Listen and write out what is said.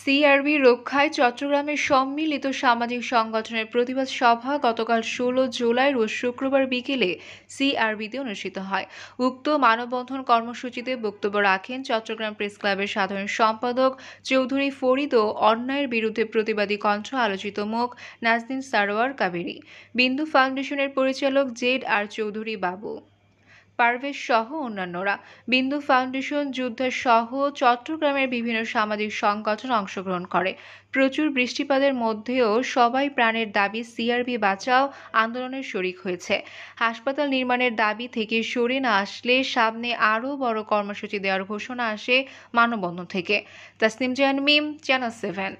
CRB রক্ষায় চট্টগ্রামের সম্মিলিত সামাজিক সংগঠনের প্রতিবাদ সভা গতকাল ষোলো জুলাই ও শুক্রবার বিকেলে সিআরবিতে অনুষ্ঠিত হয় উক্ত মানববন্ধন কর্মসূচিতে বক্তব্য রাখেন চট্টগ্রাম প্রেস ক্লাবের সাধারণ সম্পাদক চৌধুরী ফরিদ ও অন্যায়ের বিরুদ্ধে প্রতিবাদী কণ্ঠ আলোচিত মুখ নাজদিন সারোয়ার কাবেরি বিন্দু ফাউন্ডেশনের পরিচালক জেড আর চৌধুরী বাবু পারভেজ সহ অন্যান্যরা বিন্দু ফাউন্ডেশন যুদ্ধ সহ চট্টগ্রামের বিভিন্ন সামাজিক সংগঠন অংশগ্রহণ করে প্রচুর বৃষ্টিপাতের মধ্যেও সবাই প্রাণের দাবি সিআরবি বাঁচাও আন্দোলনের শরিক হয়েছে হাসপাতাল নির্মাণের দাবি থেকে সরে না আসলে সামনে আরও বড় কর্মসূচি দেওয়ার ঘোষণা আসে মানববন্ধন থেকে তাসনিম জাহান মিম চ্যানেল সেভেন